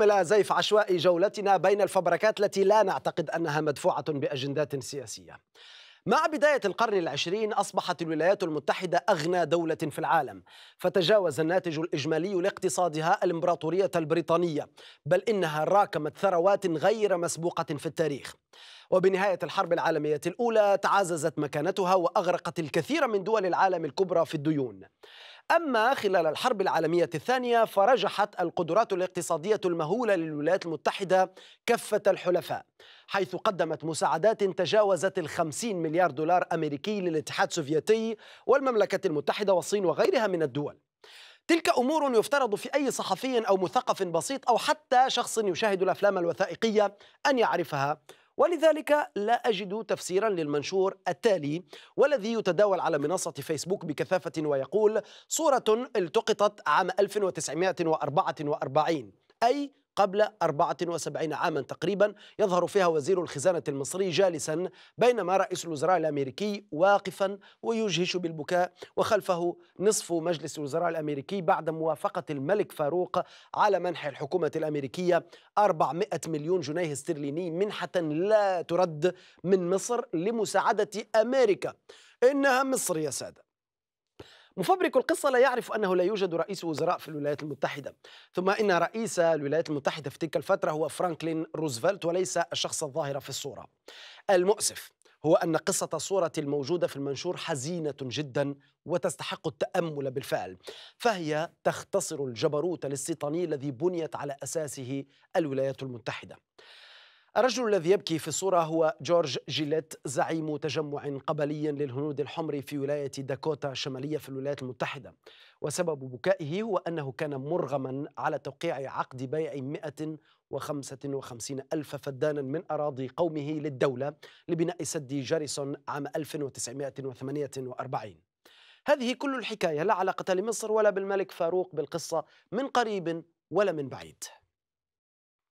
نكمل زيف عشوائي جولتنا بين الفبركات التي لا نعتقد أنها مدفوعة بأجندات سياسية مع بداية القرن العشرين أصبحت الولايات المتحدة أغنى دولة في العالم فتجاوز الناتج الإجمالي لاقتصادها الإمبراطورية البريطانية بل إنها راكمت ثروات غير مسبوقة في التاريخ وبنهاية الحرب العالمية الأولى تعززت مكانتها وأغرقت الكثير من دول العالم الكبرى في الديون أما خلال الحرب العالمية الثانية فرجحت القدرات الاقتصادية المهولة للولايات المتحدة كفة الحلفاء حيث قدمت مساعدات تجاوزت الخمسين مليار دولار أمريكي للاتحاد السوفيتي والمملكة المتحدة والصين وغيرها من الدول تلك امور يفترض في اي صحفي او مثقف بسيط او حتى شخص يشاهد الافلام الوثائقيه ان يعرفها ولذلك لا أجد تفسيرا للمنشور التالي والذي يتداول على منصة فيسبوك بكثافة ويقول صورة التقطت عام 1944 أي قبل 74 عاما تقريبا يظهر فيها وزير الخزانة المصري جالسا بينما رئيس الوزراء الأمريكي واقفا ويجهش بالبكاء وخلفه نصف مجلس الوزراء الأمريكي بعد موافقة الملك فاروق على منح الحكومة الأمريكية 400 مليون جنيه استرليني منحة لا ترد من مصر لمساعدة أمريكا إنها مصر يا سادة مفبرك القصة لا يعرف أنه لا يوجد رئيس وزراء في الولايات المتحدة ثم إن رئيس الولايات المتحدة في تلك الفترة هو فرانكلين روزفلت وليس الشخص الظاهر في الصورة المؤسف هو أن قصة صورة الموجودة في المنشور حزينة جدا وتستحق التأمل بالفعل فهي تختصر الجبروت الاستيطاني الذي بنيت على أساسه الولايات المتحدة الرجل الذي يبكي في الصورة هو جورج جيليت زعيم تجمع قبلي للهنود الحمر في ولاية داكوتا الشمالية في الولايات المتحدة وسبب بكائه هو أنه كان مرغما على توقيع عقد بيع 155 ألف فدانا من أراضي قومه للدولة لبناء سد جاريسون عام 1948 هذه كل الحكاية لا علاقة لمصر ولا بالملك فاروق بالقصة من قريب ولا من بعيد